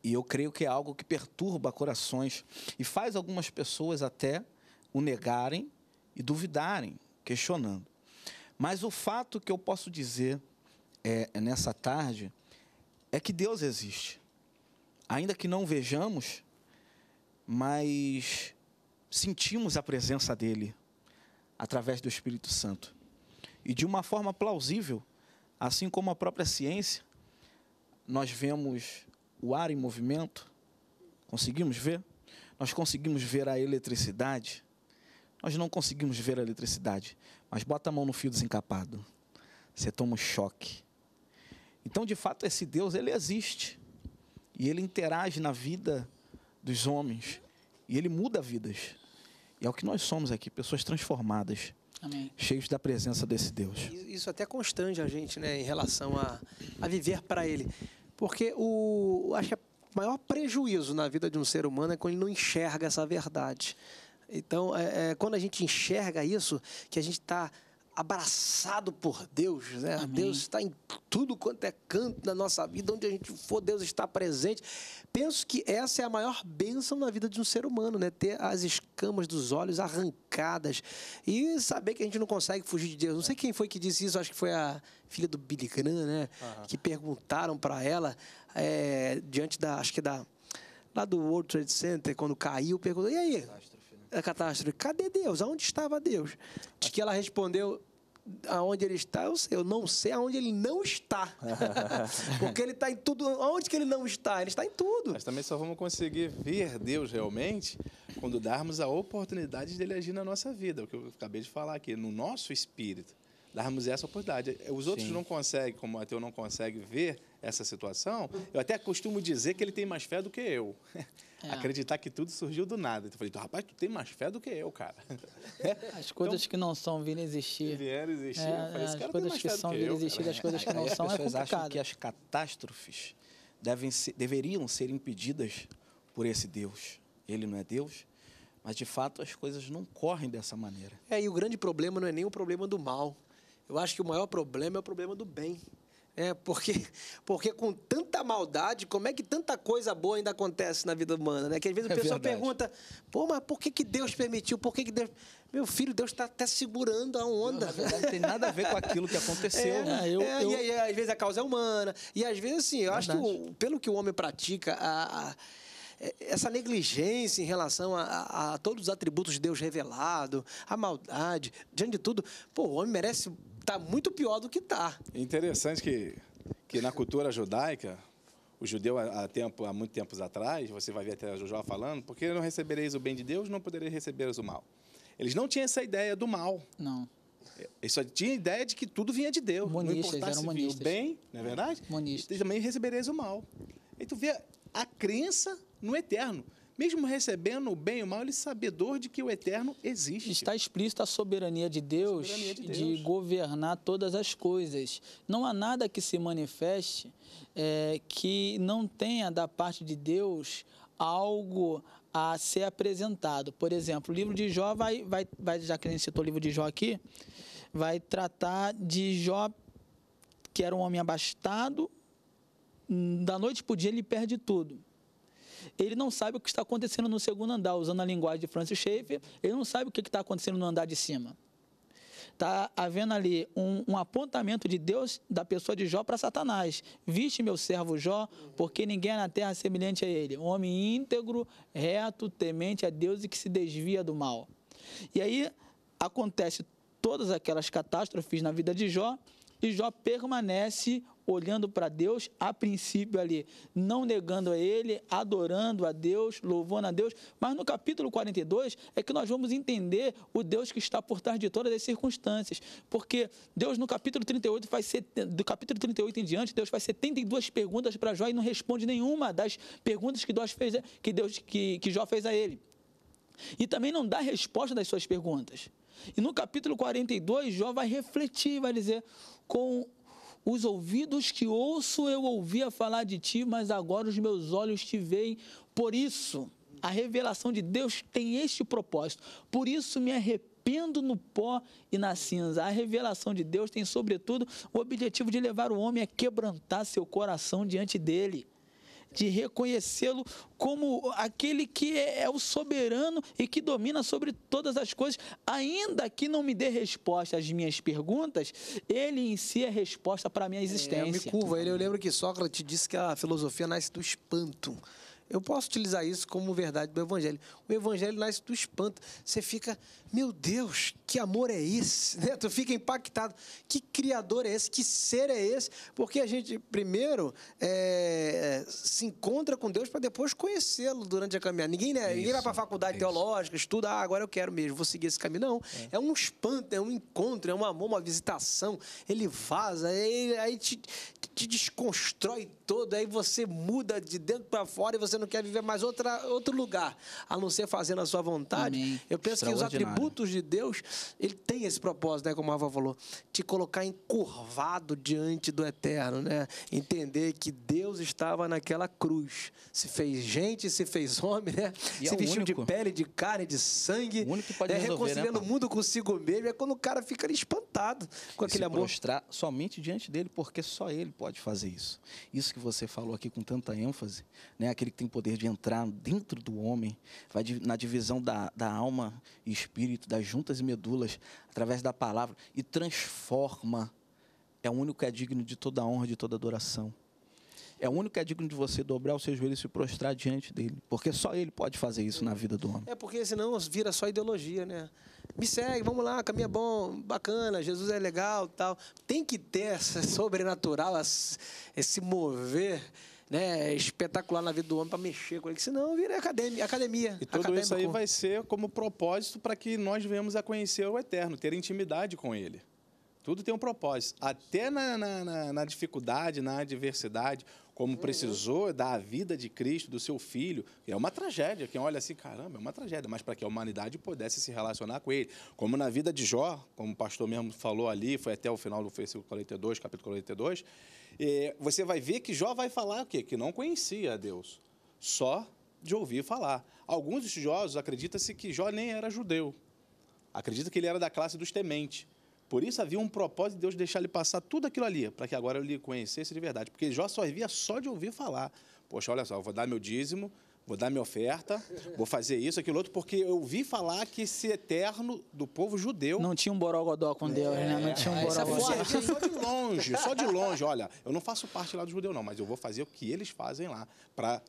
E eu creio que é algo que perturba corações e faz algumas pessoas até o negarem e duvidarem, questionando. Mas o fato que eu posso dizer é, é, nessa tarde é que Deus existe. Ainda que não vejamos, mas sentimos a presença dele através do Espírito Santo. E de uma forma plausível, assim como a própria ciência, nós vemos o ar em movimento? Conseguimos ver? Nós conseguimos ver a eletricidade? Nós não conseguimos ver a eletricidade, mas bota a mão no fio desencapado. Você toma um choque. Então, de fato, esse Deus, ele existe. E ele interage na vida dos homens. E ele muda vidas. E é o que nós somos aqui, pessoas transformadas. Amém. cheios da presença desse Deus. Isso até constrange a gente, né, em relação a, a viver para Ele. Porque o acho que o maior prejuízo na vida de um ser humano é quando ele não enxerga essa verdade. Então, é, é, quando a gente enxerga isso, que a gente está abraçado por Deus, né? Amém. Deus está em tudo quanto é canto da nossa vida, onde a gente for, Deus está presente. Penso que essa é a maior bênção na vida de um ser humano, né? Ter as escamas dos olhos arrancadas e saber que a gente não consegue fugir de Deus. Não sei é. quem foi que disse isso, acho que foi a filha do Billy Graham, né? Uhum. Que perguntaram para ela é, diante da, acho que da lá do World Trade Center quando caiu, perguntou: "E aí, da catástrofe: cadê Deus? Aonde estava Deus? De que ela respondeu: aonde ele está, eu, não sei aonde ele não está. *laughs* Porque ele está em tudo. Aonde que ele não está? Ele está em tudo. Mas também só vamos conseguir ver Deus realmente quando darmos a oportunidade dele agir na nossa vida. O que eu acabei de falar aqui, no nosso espírito. Darmos essa oportunidade. Os outros Sim. não conseguem, como o ateu não consegue ver essa situação, eu até costumo dizer que ele tem mais fé do que eu. É. Acreditar que tudo surgiu do nada. Então, eu falei, rapaz, tu tem mais fé do que eu, cara. As coisas então, que não são vindo existir. Vieram existir. É, falei, as coisas que são vindo existir, as coisas que não são, é, as pessoas é complicado. acham que as catástrofes devem ser, deveriam ser impedidas por esse Deus. Ele não é Deus, mas de fato as coisas não correm dessa maneira. É, e o grande problema não é nem o problema do mal. Eu acho que o maior problema é o problema do bem. É, porque, *laughs* porque com tanta maldade, como é que tanta coisa boa ainda acontece na vida humana, né? Que às vezes o é pessoal pergunta, pô, mas por que, que Deus permitiu? Por que, que Deus. Meu filho, Deus está até segurando a onda. Não, verdade, não tem nada a ver com aquilo que *laughs* aconteceu. É, né? eu, é, eu... E, e, às vezes a causa é humana. E às vezes, assim, eu verdade. acho que pelo que o homem pratica, a, a é, essa negligência em relação a, a, a, todos os atributos de Deus revelado, a maldade, diante de tudo, pô, o homem merece tá muito pior do que tá. Interessante que, que na cultura judaica, o judeu há, tempo, há muito tempos atrás, você vai ver até Josué falando, porque não recebereis o bem de Deus, não podereis receber o mal. Eles não tinham essa ideia do mal. Não. Eles só tinham a ideia de que tudo vinha de Deus. Monistas, não importasse eram o bem, não é verdade? Monistas. E também recebereis o mal. tu vê a crença no eterno mesmo recebendo o bem e o mal, ele é sabedor de que o eterno existe. Está explícita a soberania de Deus, soberania de, Deus. de, governar todas as coisas. Não há nada que se manifeste é, que não tenha da parte de Deus algo a ser apresentado. Por exemplo, o livro de Jó vai, vai, vai já que a gente citou o livro de Jó aqui, vai tratar de Jó, que era um homem abastado, da noite para o dia ele perde tudo ele não sabe o que está acontecendo no segundo andar. Usando a linguagem de Francis Schaeffer, ele não sabe o que está acontecendo no andar de cima. Está havendo ali um, um, apontamento de Deus, da pessoa de Jó para Satanás. Viste meu servo Jó, porque ninguém é na terra semelhante a ele. Um homem íntegro, reto, temente a Deus e que se desvia do mal. E aí acontece todas aquelas catástrofes na vida de Jó, e Jó permanece olhando para Deus, a princípio ali, não negando a Ele, adorando a Deus, louvando a Deus. Mas no capítulo 42 é que nós vamos entender o Deus que está por trás de todas as circunstâncias. Porque Deus, no capítulo 38, faz set... do capítulo 38 em diante, Deus faz 72 perguntas para Jó e não responde nenhuma das perguntas que, Deus fez, que, Deus, que, que Jó fez a ele. E também não dá resposta das suas perguntas. E no capítulo 42, Jó vai refletir, vai dizer: Com os ouvidos que ouço eu ouvia falar de ti, mas agora os meus olhos te veem. Por isso, a revelação de Deus tem este propósito. Por isso me arrependo no pó e na cinza. A revelação de Deus tem, sobretudo, o objetivo de levar o homem a quebrantar seu coração diante dele de reconhecê-lo como aquele que é o soberano e que domina sobre todas as coisas, ainda que não me dê resposta às minhas perguntas, ele em si é resposta para a minha existência. É, eu me curvo Eu lembro que Sócrates disse que a filosofia nasce do espanto. Eu posso utilizar isso como verdade do Evangelho. O Evangelho nasce do espanto. Você fica, meu Deus, que amor é esse? *laughs* Né? Tu fica impactado. Que criador é esse? Que ser é esse? Porque a gente, primeiro, é, se encontra com Deus para depois conhecê-lo durante a caminhada. Ninguém, né? Isso, Ninguém vai para a faculdade isso. teológica, estuda, ah, agora eu quero mesmo, vou seguir esse caminho. Não. É. é. um espanto, é um encontro, é um amor, uma visitação. Ele vaza, aí te, te desconstrói todo, aí você muda de dentro para fora e você não quer viver mais outra, outro lugar, a não ser fazendo a sua vontade. Amém. Eu penso que os atributos de Deus, ele tem esse propósito, né, como a Ava falou, te colocar encurvado diante do eterno, né? Entender que Deus estava naquela cruz, se fez gente, se fez homem, né? E se é vestiu único. de pele, de carne, de sangue, o único que pode é, resolver, né, reconciliando né, o mundo consigo mesmo, é quando o cara fica espantado com e aquele se amor. somente diante dele, porque só ele pode fazer isso. Isso que você falou aqui com tanta ênfase, né? Aquele que tem poder de entrar dentro do homem, vai na divisão da, da alma e espírito, das juntas e medulas, através da palavra, e transforma. É o único que é digno de toda honra, de toda adoração. É o único que é digno de você dobrar os seus joelhos e se prostrar diante dele. Porque só ele pode fazer isso na vida do homem. É porque senão vira só ideologia, né? Me segue, vamos lá, caminho é bom, bacana, Jesus é legal tal. Tem que ter essa sobrenatural, esse mover né, espetacular na vida do homem para mexer com ele, senão vira academia. academia e tudo acadêmico. isso aí vai ser como propósito para que nós venhamos a conhecer o Eterno, ter intimidade com ele. Tudo tem um propósito. Até na, na, na, na dificuldade, na adversidade, como uhum. precisou da vida de Cristo, do seu filho, é uma tragédia. Quem olha assim, caramba, é uma tragédia, mas para que a humanidade pudesse se relacionar com ele. Como na vida de Jó, como o pastor mesmo falou ali, foi até o final do versículo 42, capítulo 42, é, você vai ver que Jó vai falar o quê? Que não conhecia a Deus, só de ouvir falar. Alguns estudiosos acreditam-se que Jó nem era judeu. Acredita que ele era da classe dos tementes. Por isso havia um propósito de Deus deixar ele passar tudo aquilo ali, para que agora ele conhecesse de verdade. Porque Jó só via só de ouvir falar. Poxa, olha só, eu vou dar meu dízimo, vou dar minha oferta, vou fazer isso, aquilo outro, porque eu ouvi falar que esse eterno do povo judeu. Não tinha um borogodó com Deus, é, né? Não tinha um é, é borogodó. Essa é só de longe, só de longe. Olha, eu não faço parte lá do judeu, não, mas eu vou fazer o que eles fazem lá, para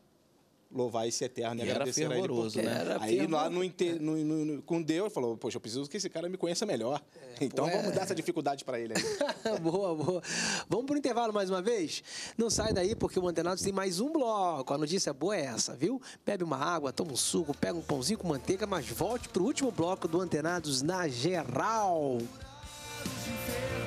louvar esse eterno e, e agradecer era a ele. Né? Era aí fervor... lá no, inter... É. no, no, no, com Deus, falou, poxa, eu preciso que esse cara me conheça melhor. É, então pô, vamos é... dar essa dificuldade para ele aí. *laughs* boa, boa. Vamos pro intervalo mais uma vez? Não sai daí, porque o Antenados tem mais um bloco. A notícia boa é essa, viu? Bebe uma água, toma um suco, pega um pãozinho com manteiga, mas volte pro último bloco do Antenados na geral. Música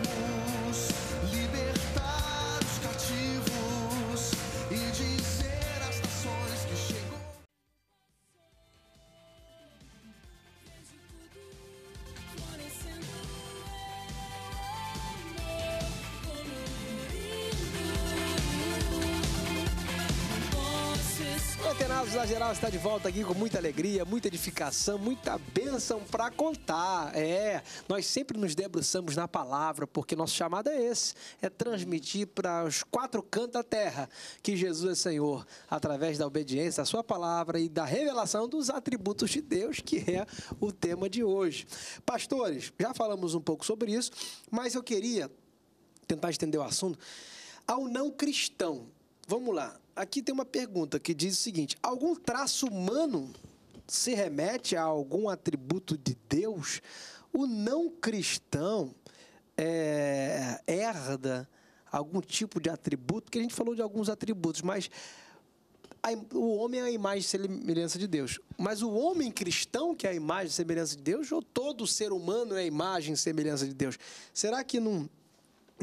está de volta aqui com muita alegria, muita edificação, muita bênção para contar. É, nós sempre nos debruçamos na palavra, porque nosso chamado é esse: é transmitir para os quatro cantos da terra que Jesus é Senhor, através da obediência à Sua palavra e da revelação dos atributos de Deus, que é o tema de hoje. Pastores, já falamos um pouco sobre isso, mas eu queria tentar estender o assunto ao não cristão. Vamos lá aqui tem uma pergunta que diz o seguinte: algum traço humano se remete a algum atributo de Deus? O não cristão é, herda algum tipo de atributo? Que a gente falou de alguns atributos, mas a, o homem é a imagem e semelhança de Deus. Mas o homem cristão que é a imagem e semelhança de Deus, ou todo ser humano é a imagem e semelhança de Deus? Será que não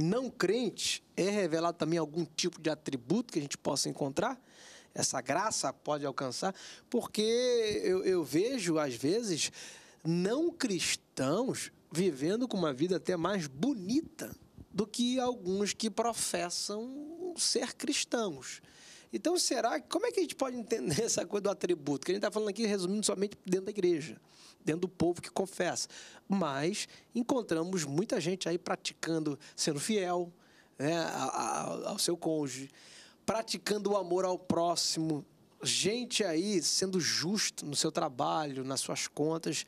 não crente, é revelado também algum tipo de atributo que a gente possa encontrar? Essa graça pode alcançar? Porque eu, eu vejo, às vezes, não cristãos vivendo com uma vida até mais bonita do que alguns que professam ser cristãos. Então, será como é que a gente pode entender *laughs* essa coisa do atributo? Que a gente está falando aqui, resumindo, somente dentro da igreja, dentro do povo que confessa. Mas encontramos muita gente aí praticando, sendo fiel né, ao seu cônjuge, praticando o amor ao próximo, gente aí sendo justo no seu trabalho, nas suas contas.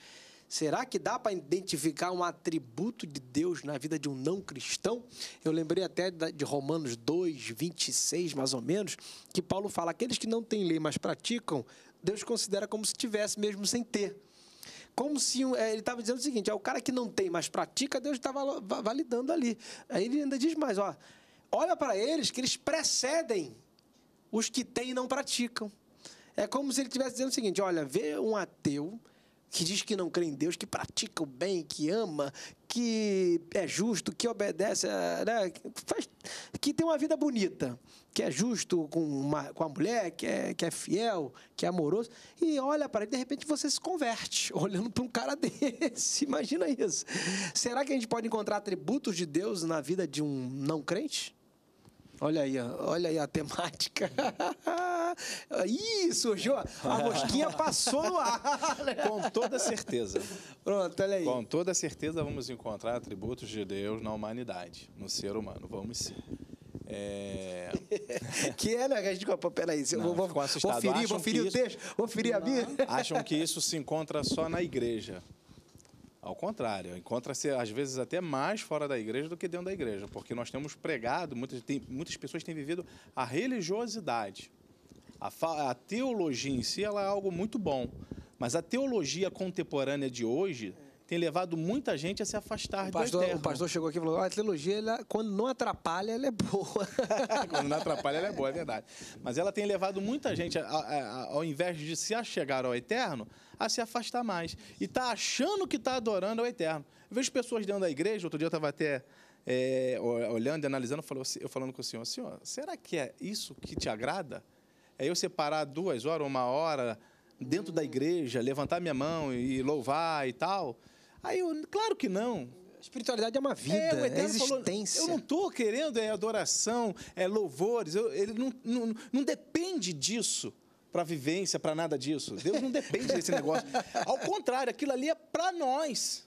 Será que dá para identificar um atributo de Deus na vida de um não cristão? Eu lembrei até de Romanos 2, 26, mais ou menos, que Paulo fala: aqueles que não têm lei, mas praticam, Deus considera como se tivesse, mesmo sem ter. Como se é, ele estava dizendo o seguinte: é o cara que não tem, mas pratica, Deus estava validando ali. Aí ele ainda diz mais: ó, olha para eles que eles precedem os que têm e não praticam. É como se ele estivesse dizendo o seguinte: olha, vê um ateu que diz que não crê em Deus, que pratica o bem, que ama, que é justo, que obedece, né? Faz, que tem uma vida bonita, que é justo com, uma, com a mulher, que é, que é fiel, que é amoroso, e olha para ele, de repente você se converte, *laughs* olhando para um cara *laughs* desse. Imagina isso. Será que a gente pode encontrar atributos de Deus na vida de um não crente? Olha aí, olha aí a temática. *laughs* Ih, surgiu. A mosquinha *laughs* passou no ar. Com toda certeza. Pronto, olha aí. Com toda certeza vamos encontrar atributos de Deus na humanidade, no ser humano. Vamos sim. É... *laughs* que é, né? A gente... Peraí, eu não, vou, vou, vou ferir, vou ferir o texto, vou ferir a Bíblia. Acham que isso se encontra só na igreja. Ao contrário, encontra-se às vezes até mais fora da igreja do que dentro da igreja, porque nós temos pregado, muitas, tem, muitas pessoas têm vivido a religiosidade. A, a, teologia em si ela é algo muito bom, mas a teologia contemporânea de hoje tem levado muita gente a se afastar o pastor, do eterno. O pastor chegou aqui e falou: ah, a teologia, ela, quando não atrapalha, ela é boa. *laughs* quando não atrapalha, ela é boa, é verdade. Mas ela tem levado muita gente, a, a, a, ao invés de se achegar ao eterno, a se afastar mais. E está achando que está adorando ao eterno. Eu vejo pessoas dentro da igreja, outro dia eu estava até é, olhando e analisando, eu falando com o senhor: senhor, será que é isso que te agrada? É eu separar duas horas, uma hora dentro da igreja, levantar minha mão e louvar e tal? Aí eu, claro que não. Espiritualidade é uma vida, é, é existência. Falou, eu não estou querendo é adoração, é louvores. Eu, ele não, não, não depende disso para vivência, para nada disso. Deus não depende desse negócio. *laughs* Ao contrário, aquilo ali é para nós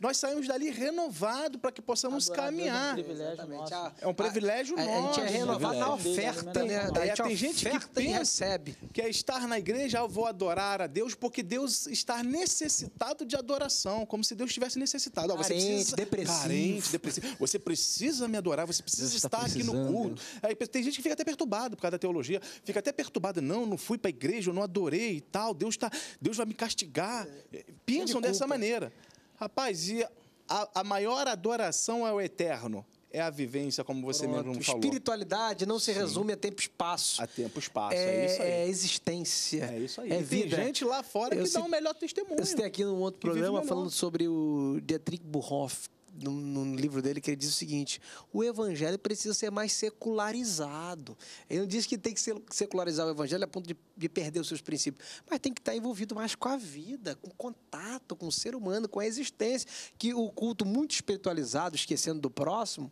nós saímos dali renovado para que possamos caminhar. é um privilégio nosso. É um privilégio a, nosso. A, a gente é renovado na oferta, né? Daí é, tem gente que pensa recebe. que é estar na igreja, ah, eu vou adorar a Deus, porque Deus está necessitado de adoração, como se Deus estivesse necessitado. Carente, você precisa, depressivo. Carente, depressivo. Você precisa me adorar, você precisa tá estar aqui no culto. Aí, tem gente que fica até perturbado por causa da teologia, fica até perturbado. Não, não fui para a igreja, eu não adorei e tal. Deus, tá, Deus vai me castigar. É. Pensam dessa maneira. Rapaz, e a, a maior adoração é o Eterno é a vivência, como você Pronto. mesmo falou. Espiritualidade não se Sim. resume a tempo e espaço. A tempo e espaço, é, é, isso aí. É existência. É isso aí. É vida. Tem gente lá fora eu que se... dá um melhor testemunho. Você tem aqui num outro programa falando sobre o Dietrich Bonhoeffer, num, livro dele que ele diz o seguinte: o evangelho precisa ser mais secularizado. Ele não diz que tem que secularizar o evangelho a ponto de, de perder os seus princípios, mas tem que estar envolvido mais com a vida, com o contato, com o ser humano, com a existência. Que o culto muito espiritualizado, esquecendo do próximo,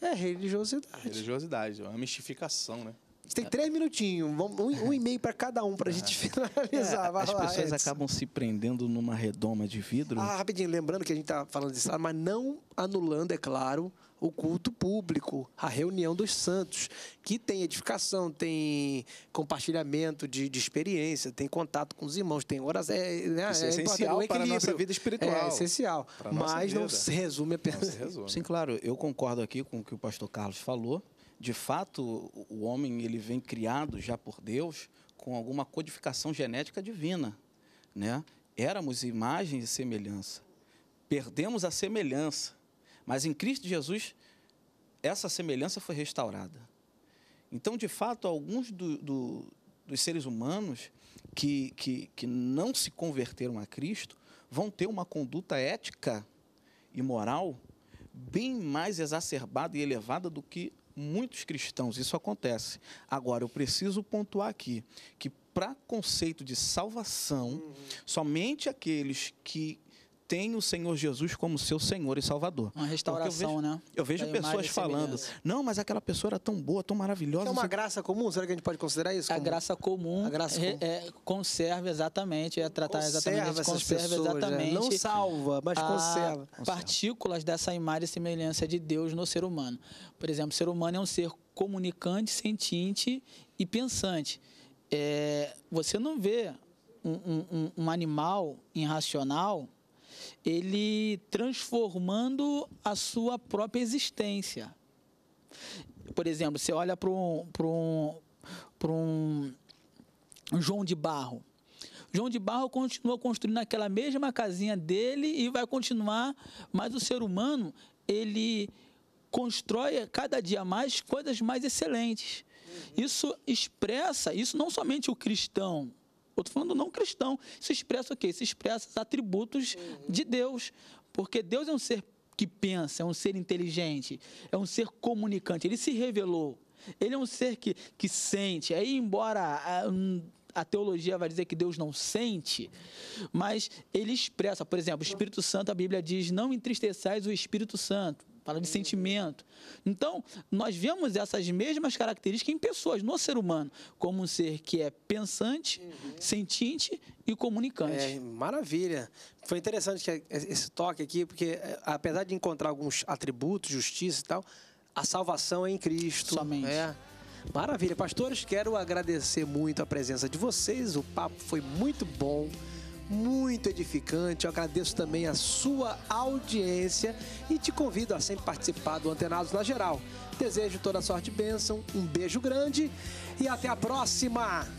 é religiosidade. Religiosidade, é uma mistificação, né? tem três minutinhos, um, um e meio para cada um para a gente é. finalizar. É, Vai As lá, pessoas Edson. acabam se prendendo numa redoma de vidro. Ah, rapidinho, lembrando que a gente está falando disso, mas não anulando, é claro, o culto público, a reunião dos santos, que tem edificação, tem compartilhamento de, de experiência, tem contato com os irmãos, tem horas. É, né, Isso é, é essencial para a nossa vida espiritual. É essencial, mas não se resume apenas. Não se resume. Sim, claro, eu concordo aqui com o que o pastor Carlos falou de fato, o homem ele vem criado já por Deus com alguma codificação genética divina, né? Éramos imagem e semelhança. Perdemos a semelhança, mas em Cristo Jesus essa semelhança foi restaurada. Então, de fato, alguns do, do, dos seres humanos que, que, que não se converteram a Cristo vão ter uma conduta ética e moral bem mais exacerbada e elevada do que muitos cristãos isso acontece. Agora, eu preciso pontuar aqui que, para conceito de salvação, uhum. somente aqueles que tem o Senhor Jesus como seu Senhor e Salvador. Uma restauração, eu vejo, né? Eu vejo da pessoas falando, não, mas aquela pessoa era tão boa, tão maravilhosa. é uma graça comum? Será que a gente pode considerar isso? A é graça comum a graça é, comum. É, é, conserva exatamente, é tratar conserva exatamente, conserva pessoas, né? exatamente. Não salva, mas conserva. Partículas dessa imagem e semelhança de Deus no ser humano. Por exemplo, o ser humano é um ser comunicante, sentinte e pensante. É, você não vê um, um, um animal irracional ele transformando a sua própria existência. Por exemplo, você olha para um, um, um João de Barro. João de Barro continua construindo aquela mesma casinha dele e vai continuar, mas o ser humano, ele constrói cada dia mais coisas mais excelentes. Uhum. Isso expressa, isso não somente o cristão, eu estou falando não cristão. Se expressa o quê? Se expressa os atributos uhum. de Deus. Porque Deus é um ser que pensa, é um ser inteligente, é um ser comunicante. Ele se revelou. Ele é um ser que, que sente. Aí, embora a, a teologia vai dizer que Deus não sente, mas ele expressa. Por exemplo, o Espírito Santo, a Bíblia diz: não entristeçais o Espírito Santo fala de sentimento. Então, nós vemos essas mesmas características em pessoas, no ser humano, como um ser que é pensante, uhum. sentinte e comunicante. É, maravilha. Foi interessante que é, esse toque aqui, porque é, apesar de encontrar alguns atributos, justiça e tal, a salvação é em Cristo. Somente. É. Maravilha. Pastores, quero agradecer muito a presença de vocês. O papo foi muito bom muito edificante. Eu agradeço também a sua audiência e te convido a sempre participar do Antenados na Geral. Desejo toda sorte e bênção, um beijo grande e até a próxima!